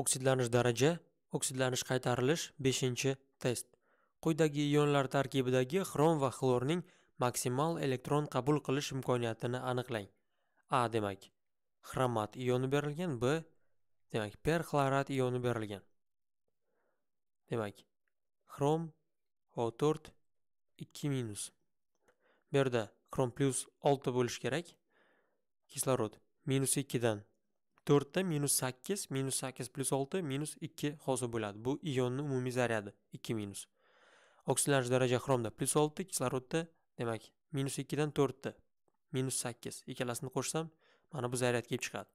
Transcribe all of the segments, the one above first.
oksidlanish daraja oksidlanish qaytarilish 5 test quyidagi ionlar tarkibidagi xrom va xlorning maksimal elektron qabul qilish imkoniyatini aniqlang a demak xromat ioni berilgan b demak perxlorat ioni berilgan demak xrom o4 2 minus bu yerda xrom plyus 6 bo'lishi kerak kislorod minus 2 dan to'rtda minus sakkiz minus sakkiz plyus olti minus ikki hosil bo'ladi bu ionni umumiy zaryadi ikki minus oksidlanish daraja xromda plyus olti kislorodda demak minus ikkidan to'rtda minus sakkiz ikkalasini qo'shsam mana bu zaryad kelib chiqadi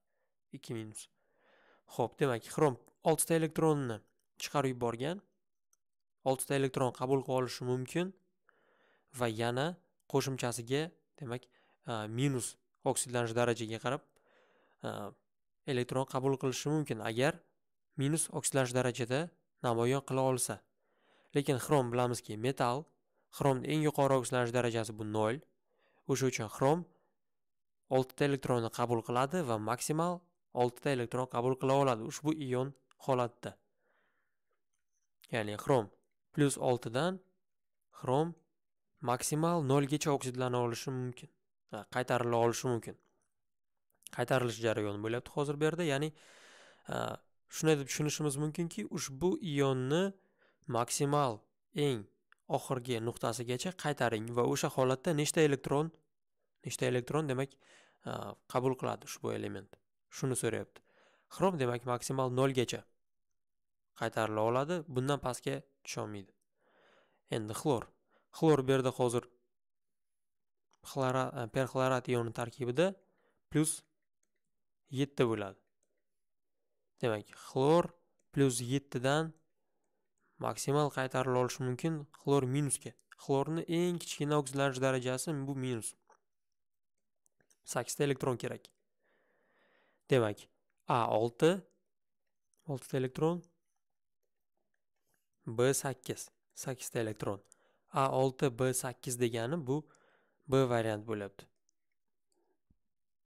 ikki minus ho'p demak xrom oltita elektronni chiqarib yuborgan oltita elektron qabul qilib olishi mumkin va yana qo'shimchasiga demak minus oksidlanish darajaga qarab elektron qabul qilishi mumkin agar minus oksidlash darajada namoyon qila olsa lekin xrom bilamizki metal xromni eng yuqori oksidlanish darajasi bu 0 o'sha uchun xrom 6 ta elektronni qabul qiladi va maksimal 6 ta elektron qabul qila oladi ushbu ion holatda ya'ni xrom plyus 6 dan xrom maksimal 0 gacha oksidlana olishi mumkin qaytarila olishi mumkin qaytarilish jarayoni bo'lyapti hozir bu yerda ya'ni e, shunday deb tushunishimiz mumkinki ushbu ionni maksimal eng oxirgi nuqtasigacha qaytaring va o'sha holatda nechta elektron nechta elektron demak e, qabul qiladi ushbu element shuni so'rayapti xrom demak maksimal nolgacha qaytarila oladi bundan pastga tusholmaydi endi xlor xlor bu yerda hozir e, perxlorat ioni tarkibida plyus 7 bo'ladi. Demak, xlor plus 7 dan maksimal qaytarila olishi mumkin xlor minusga. Xlorni eng kichkina oksidlanish darajasi bu minus. 8 ta elektron kerak. Demak, A 6 6 ta elektron B 8 8 ta elektron. A 6 B 8 degani bu B variant bo'libdi.